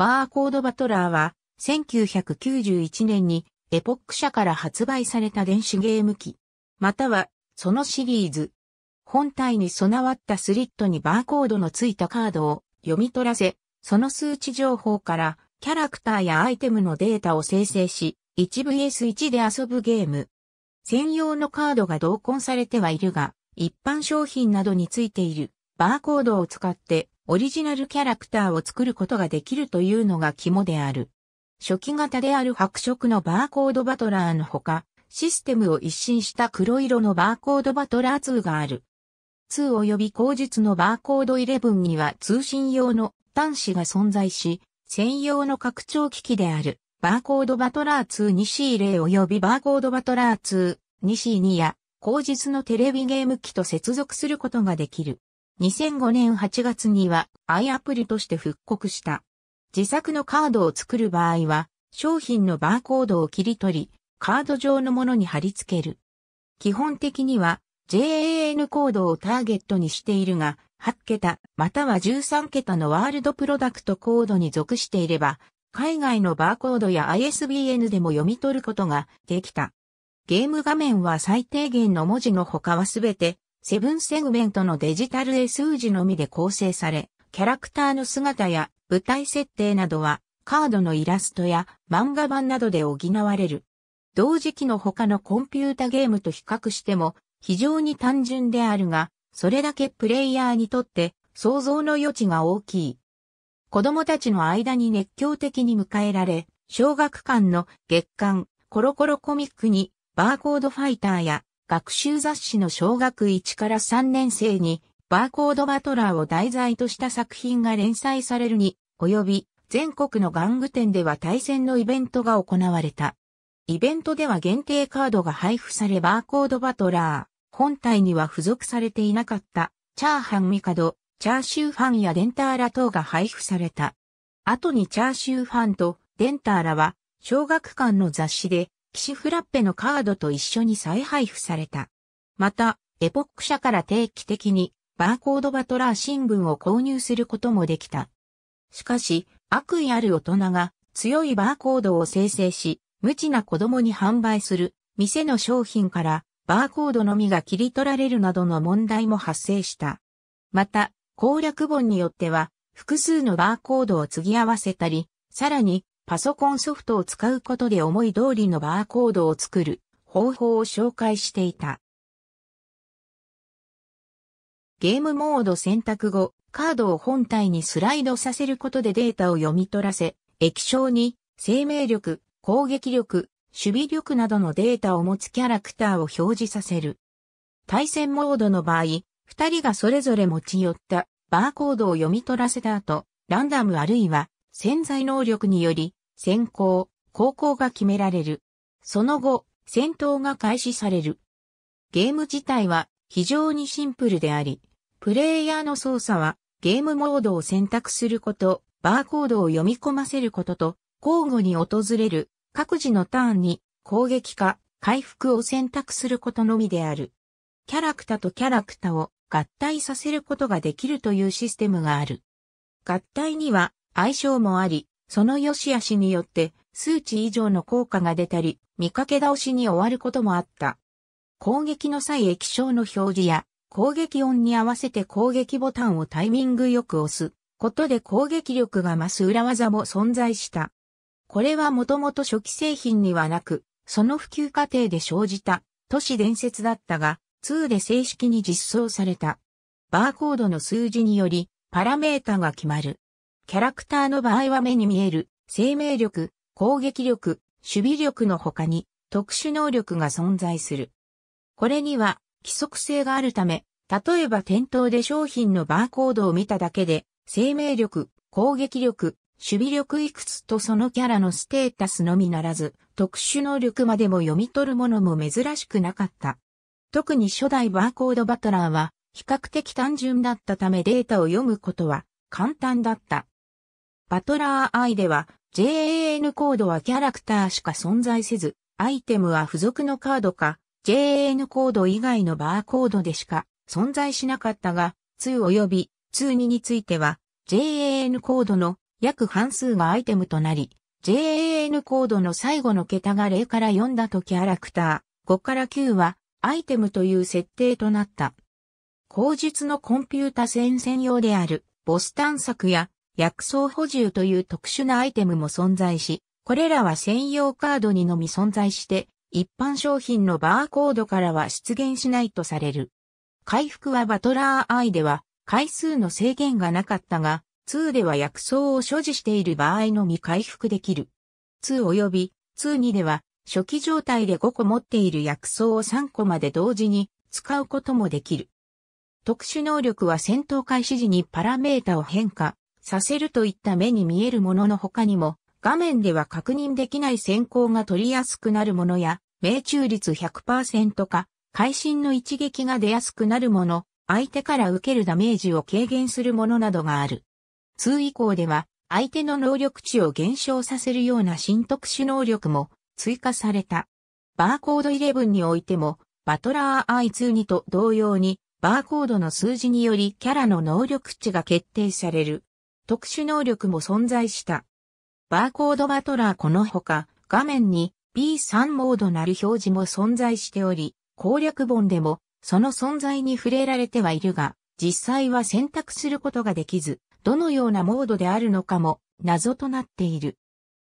バーコードバトラーは、1991年にエポック社から発売された電子ゲーム機、またはそのシリーズ。本体に備わったスリットにバーコードのついたカードを読み取らせ、その数値情報からキャラクターやアイテムのデータを生成し、1vs1 で遊ぶゲーム。専用のカードが同梱されてはいるが、一般商品などについているバーコードを使ってオリジナルキャラクターを作ることができるというのが肝である。初期型である白色のバーコードバトラーのほか、システムを一新した黒色のバーコードバトラー2がある。2および後日のバーコード11には通信用の端子が存在し、専用の拡張機器であるバーコードバトラー 2C0 2よびバーコードバトラー 2C2 や後日のテレビゲーム機と接続することができる。2005年8月には i アプリとして復刻した。自作のカードを作る場合は、商品のバーコードを切り取り、カード上のものに貼り付ける。基本的には JAN コードをターゲットにしているが、8桁または13桁のワールドプロダクトコードに属していれば、海外のバーコードや ISBN でも読み取ることができた。ゲーム画面は最低限の文字の他はすべてセブンセグメントのデジタル絵数字のみで構成され、キャラクターの姿や舞台設定などはカードのイラストや漫画版などで補われる。同時期の他のコンピュータゲームと比較しても非常に単純であるが、それだけプレイヤーにとって想像の余地が大きい。子供たちの間に熱狂的に迎えられ、小学館の月刊、コロコロコミックにバーコードファイターや学習雑誌の小学1から3年生に、バーコードバトラーを題材とした作品が連載されるに、及び、全国の玩具店では対戦のイベントが行われた。イベントでは限定カードが配布されバーコードバトラー、本体には付属されていなかった、チャーハンミカド、チャーシューファンやデンターラ等が配布された。後にチャーシューファンとデンターラは、小学館の雑誌で騎士フラッペのカードと一緒に再配布された。また、エポック社から定期的にバーコードバトラー新聞を購入することもできた。しかし、悪意ある大人が強いバーコードを生成し、無知な子供に販売する店の商品からバーコードのみが切り取られるなどの問題も発生した。また、攻略本によっては複数のバーコードを継ぎ合わせたり、さらにパソコンソフトを使うことで思い通りのバーコードを作る方法を紹介していた。ゲームモード選択後、カードを本体にスライドさせることでデータを読み取らせ、液晶に生命力、攻撃力、守備力などのデータを持つキャラクターを表示させる。対戦モードの場合、二人がそれぞれ持ち寄ったバーコードを読み取らせた後、ランダムあるいは潜在能力により先行、後攻が決められる。その後、戦闘が開始される。ゲーム自体は非常にシンプルであり、プレイヤーの操作はゲームモードを選択すること、バーコードを読み込ませることと、交互に訪れる各自のターンに攻撃か回復を選択することのみである。キャラクタとキャラクタを合体させることができるというシステムがある。合体には相性もあり、その良し悪しによって数値以上の効果が出たり、見かけ倒しに終わることもあった。攻撃の際液晶の表示や攻撃音に合わせて攻撃ボタンをタイミングよく押すことで攻撃力が増す裏技も存在した。これはもともと初期製品にはなく、その普及過程で生じた都市伝説だったが、2で正式に実装された。バーコードの数字によりパラメータが決まる。キャラクターの場合は目に見える生命力、攻撃力、守備力の他に特殊能力が存在する。これには規則性があるため、例えば店頭で商品のバーコードを見ただけで、生命力、攻撃力、守備力いくつとそのキャラのステータスのみならず、特殊能力までも読み取るものも珍しくなかった。特に初代バーコードバトラーは、比較的単純だったためデータを読むことは簡単だった。バトラーイでは JAN コードはキャラクターしか存在せず、アイテムは付属のカードか JAN コード以外のバーコードでしか存在しなかったが、2よび2 2については JAN コードの約半数がアイテムとなり、JAN コードの最後の桁が0から4だとキャラクター5から9はアイテムという設定となった。口述のコンピュータ戦線用であるボス探索や薬草補充という特殊なアイテムも存在し、これらは専用カードにのみ存在して、一般商品のバーコードからは出現しないとされる。回復はバトラーアイでは回数の制限がなかったが、2では薬草を所持している場合のみ回復できる。2および2-2では初期状態で5個持っている薬草を3個まで同時に使うこともできる。特殊能力は戦闘開始時にパラメータを変化、させるといった目に見えるものの他にも、画面では確認できない先行が取りやすくなるものや、命中率100%か、会心の一撃が出やすくなるもの、相手から受けるダメージを軽減するものなどがある。2以降では、相手の能力値を減少させるような新特殊能力も追加された。バーコード11においても、バトラー I22 と同様に、バーコードの数字によりキャラの能力値が決定される。特殊能力も存在した。バーコードバトラーこのほか、画面に B3 モードなる表示も存在しており、攻略本でもその存在に触れられてはいるが、実際は選択することができず、どのようなモードであるのかも謎となっている。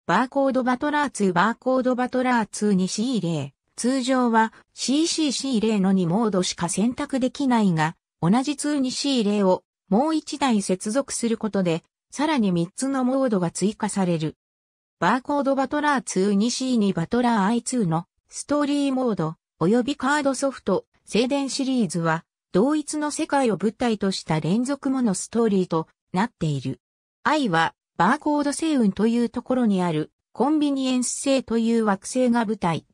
バーコードバトラー2バーコードバトラー2に C0。通常は CCC0 の2モードしか選択できないが、同じ2に c 例をもう1台接続することでさらに3つのモードが追加される。バーコードバトラー 2C2 バトラー I2 のストーリーモード及びカードソフト静電シリーズは同一の世界を舞台とした連続ものストーリーとなっている。I はバーコード星雲というところにあるコンビニエンス星という惑星が舞台。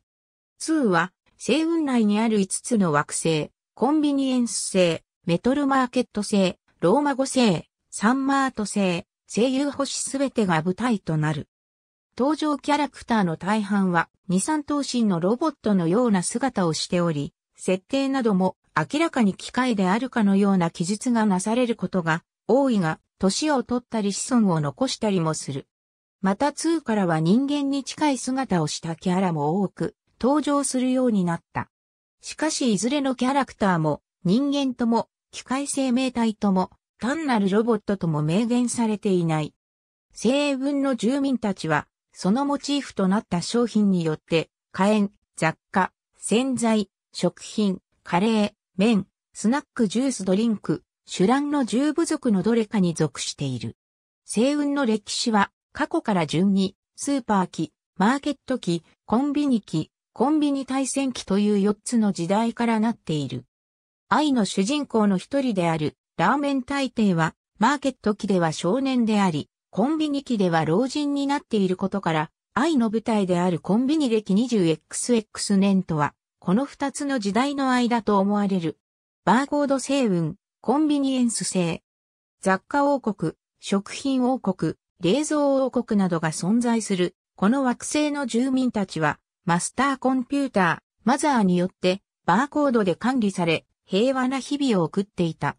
2は星雲内にある5つの惑星、コンビニエンス星、メトルマーケット星、ローマ語星、サンマート星、声優星すべてが舞台となる。登場キャラクターの大半は二三頭身のロボットのような姿をしており、設定なども明らかに機械であるかのような記述がなされることが多いが、年を取ったり子孫を残したりもする。また2からは人間に近い姿をしたキャラも多く登場するようになった。しかしいずれのキャラクターも人間とも機械生命体とも単なるロボットとも明言されていない。西文の住民たちは、そのモチーフとなった商品によって、火炎、雑貨、洗剤、食品、カレー、麺、スナック、ジュース、ドリンク、酒乱の十部族のどれかに属している。西雲の歴史は、過去から順に、スーパー機、マーケット機、コンビニ機、コンビニ対戦機という四つの時代からなっている。愛の主人公の一人である、ラーメン大帝は、マーケット期では少年であり、コンビニ期では老人になっていることから、愛の舞台であるコンビニ歴 20XX 年とは、この二つの時代の間と思われる。バーコード星雲、コンビニエンス性。雑貨王国、食品王国、冷蔵王国などが存在する、この惑星の住民たちは、マスターコンピューター、マザーによって、バーコードで管理され、平和な日々を送っていた。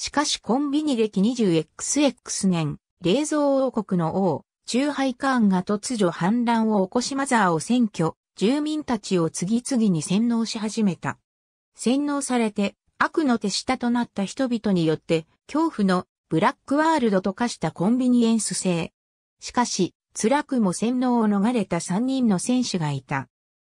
しかしコンビニ歴 20XX 年、冷蔵王国の王、チューハイカーンが突如反乱を起こしマザーを占拠、住民たちを次々に洗脳し始めた。洗脳されて悪の手下となった人々によって恐怖のブラックワールドと化したコンビニエンス性。しかし、辛くも洗脳を逃れた3人の戦士がいた。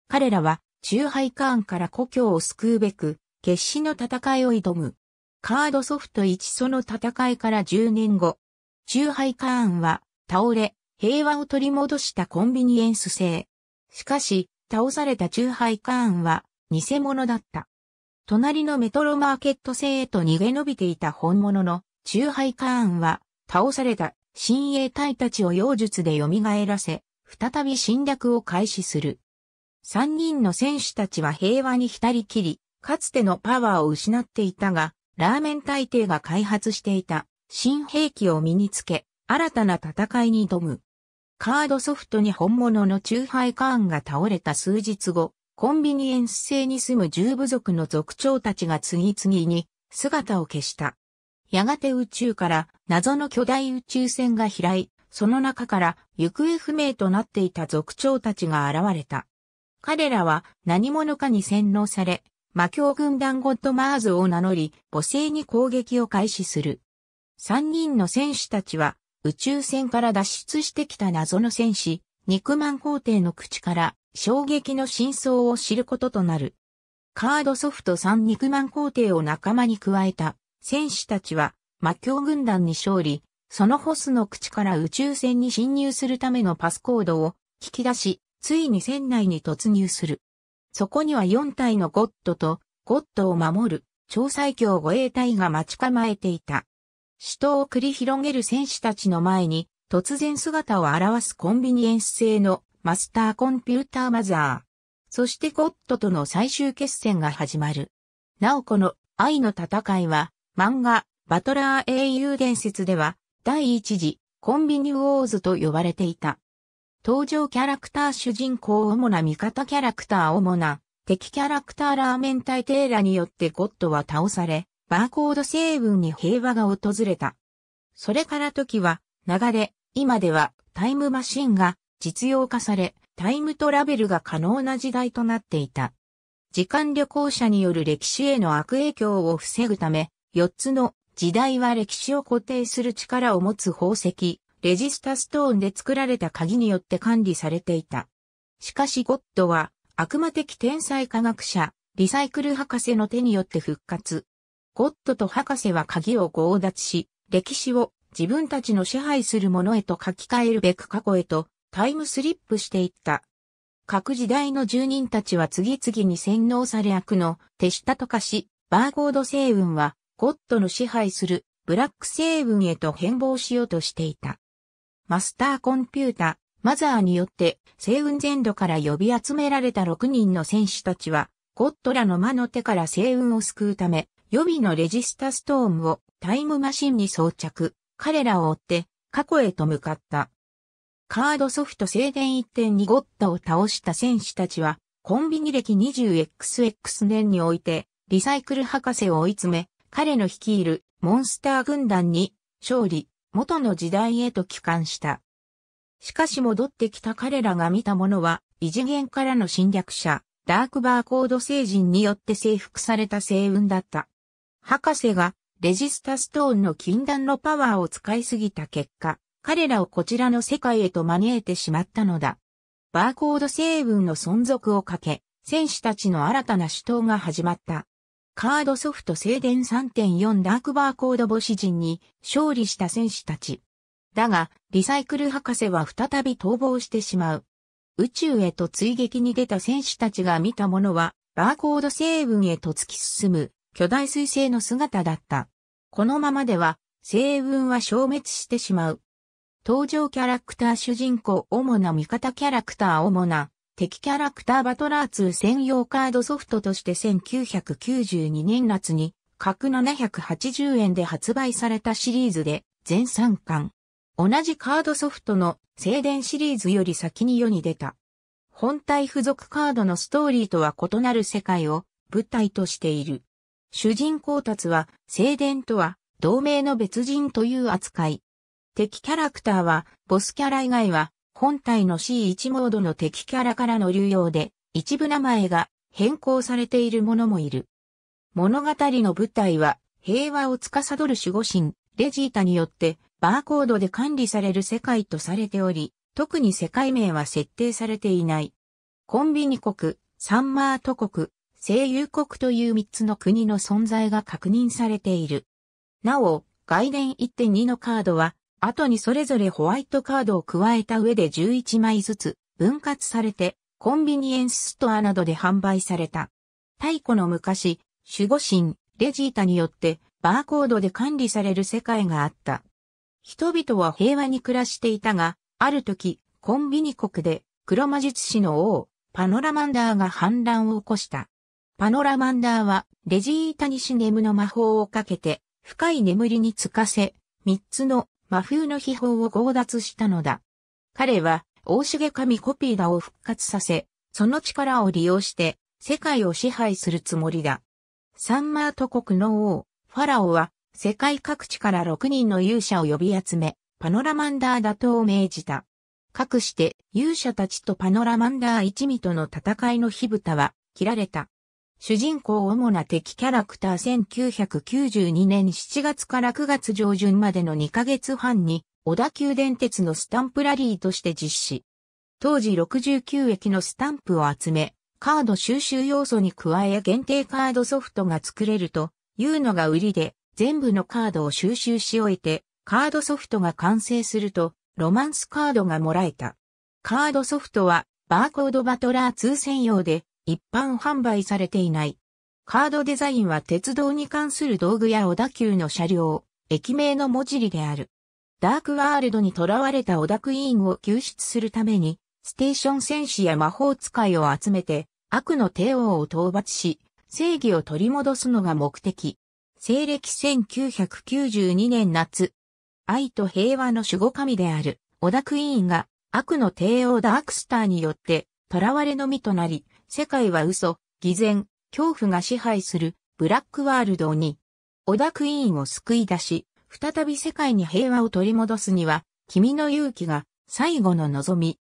彼らは、チューハイカーンから故郷を救うべく、決死の戦いを挑む。カードソフト1その戦いから10年後、中イカーンは倒れ、平和を取り戻したコンビニエンス製。しかし、倒された中イカーンは偽物だった。隣のメトロマーケット製へと逃げ延びていた本物の中イカーンは倒された新鋭隊たちを妖術で蘇らせ、再び侵略を開始する。三人の戦士たちは平和に浸りきり、かつてのパワーを失っていたが、ラーメン大帝が開発していた新兵器を身につけ、新たな戦いに挑む。カードソフトに本物のチューハイカーンが倒れた数日後、コンビニエンス製に住む重部族の族長たちが次々に姿を消した。やがて宇宙から謎の巨大宇宙船が飛来、その中から行方不明となっていた族長たちが現れた。彼らは何者かに洗脳され、魔教軍団ゴッドマーズを名乗り、母性に攻撃を開始する。三人の戦士たちは、宇宙船から脱出してきた謎の戦士、肉マン皇帝の口から衝撃の真相を知ることとなる。カードソフト3肉マン皇帝を仲間に加えた戦士たちは魔教軍団に勝利、そのホスの口から宇宙船に侵入するためのパスコードを引き出し、ついに船内に突入する。そこには4体のゴッドと、ゴッドを守る、超最強護衛隊が待ち構えていた。死闘を繰り広げる戦士たちの前に、突然姿を現すコンビニエンス製のマスターコンピューターマザー。そしてゴッドとの最終決戦が始まる。なおこの愛の戦いは、漫画、バトラー英雄伝説では、第一次、コンビニウォーズと呼ばれていた。登場キャラクター主人公主な味方キャラクター主な敵キャラクターラーメンテーラによってゴッドは倒され、バーコード成分に平和が訪れた。それから時は流れ、今ではタイムマシンが実用化され、タイムトラベルが可能な時代となっていた。時間旅行者による歴史への悪影響を防ぐため、4つの時代は歴史を固定する力を持つ宝石、レジスタストーンで作られた鍵によって管理されていた。しかしゴッドは悪魔的天才科学者、リサイクル博士の手によって復活。ゴッドと博士は鍵を強奪し、歴史を自分たちの支配するものへと書き換えるべく過去へとタイムスリップしていった。各時代の住人たちは次々に洗脳され悪の手下と化し、バーゴード星雲はゴッドの支配するブラック星雲へと変貌しようとしていた。マスターコンピュータ、マザーによって、星雲全土から呼び集められた6人の戦士たちは、ゴッドラの魔の手から星雲を救うため、予備のレジスタストームをタイムマシンに装着、彼らを追って過去へと向かった。カードソフト静電1 2にゴッドを倒した戦士たちは、コンビニ歴 20XX 年において、リサイクル博士を追い詰め、彼の率いるモンスター軍団に勝利。元の時代へと帰還した。しかし戻ってきた彼らが見たものは、異次元からの侵略者、ダークバーコード星人によって征服された星雲だった。博士が、レジスタストーンの禁断のパワーを使いすぎた結果、彼らをこちらの世界へと招いてしまったのだ。バーコード星雲の存続をかけ、戦士たちの新たな死闘が始まった。カードソフト静電3.4ダークバーコード母子陣に勝利した戦士たち。だが、リサイクル博士は再び逃亡してしまう。宇宙へと追撃に出た戦士たちが見たものは、バーコード星雲へと突き進む巨大彗星の姿だった。このままでは、星雲は消滅してしまう。登場キャラクター主人公主な味方キャラクター主な敵キャラクターバトラー2専用カードソフトとして1992年夏に各780円で発売されたシリーズで全3巻。同じカードソフトの静電シリーズより先に世に出た。本体付属カードのストーリーとは異なる世界を舞台としている。主人公達は静電とは同盟の別人という扱い。敵キャラクターはボスキャラ以外は本体の C1 モードの敵キャラからの流用で、一部名前が変更されているものもいる。物語の舞台は、平和を司る守護神、レジータによって、バーコードで管理される世界とされており、特に世界名は設定されていない。コンビニ国、サンマート国、声優国という3つの国の存在が確認されている。なお、外伝1.2のカードは後にそれぞれホワイトカードを加えた上で11枚ずつ分割されてコンビニエンスストアなどで販売された。太古の昔、守護神、レジータによってバーコードで管理される世界があった。人々は平和に暮らしていたが、ある時、コンビニ国で黒魔術師の王、パノラマンダーが反乱を起こした。パノラマンダーは、レジータにシネムの魔法をかけて、深い眠りにつかせ、三つの真冬の秘宝を強奪したのだ。彼は、大重神コピーダを復活させ、その力を利用して、世界を支配するつもりだ。サンマート国の王、ファラオは、世界各地から6人の勇者を呼び集め、パノラマンダー打倒を命じた。かくして勇者たちとパノラマンダー一味との戦いの火蓋は切られた。主人公主な敵キャラクター1992年7月から9月上旬までの2ヶ月半に、小田急電鉄のスタンプラリーとして実施。当時69駅のスタンプを集め、カード収集要素に加え限定カードソフトが作れるというのが売りで、全部のカードを収集し終えて、カードソフトが完成すると、ロマンスカードがもらえた。カードソフトは、バーコードバトラー2専用で、一般販売されていない。カードデザインは鉄道に関する道具や小田急の車両、駅名の文字入りである。ダークワールドに囚われた小田クイーンを救出するために、ステーション戦士や魔法使いを集めて、悪の帝王を討伐し、正義を取り戻すのが目的。西暦1992年夏、愛と平和の守護神である、小田クイーンが、悪の帝王ダークスターによって、囚われの身となり、世界は嘘、偽善、恐怖が支配するブラックワールドに、小田クイーンを救い出し、再び世界に平和を取り戻すには、君の勇気が最後の望み。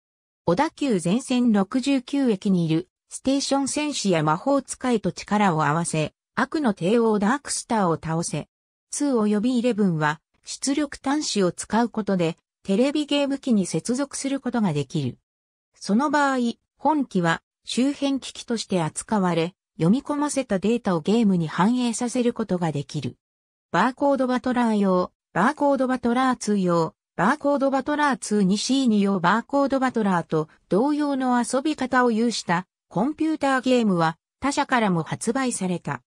小田急前線69駅にいるステーション戦士や魔法使いと力を合わせ、悪の帝王ダークスターを倒せ。2よび11は出力端子を使うことでテレビゲーム機に接続することができる。その場合、本機は周辺機器として扱われ、読み込ませたデータをゲームに反映させることができる。バーコードバトラー用、バーコードバトラー2用、バーコードバトラー 2C2 用バーコードバトラーと同様の遊び方を有したコンピューターゲームは他社からも発売された。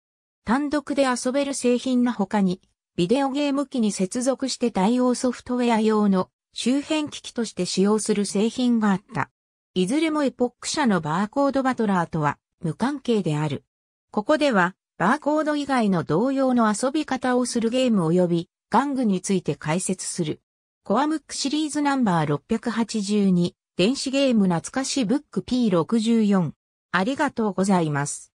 単独で遊べる製品の他に、ビデオゲーム機に接続して対応ソフトウェア用の周辺機器として使用する製品があった。いずれもエポック社のバーコードバトラーとは無関係である。ここでは、バーコード以外の同様の遊び方をするゲーム及び、玩具について解説する。コアムックシリーズナンバー682、電子ゲーム懐かしブック P64。ありがとうございます。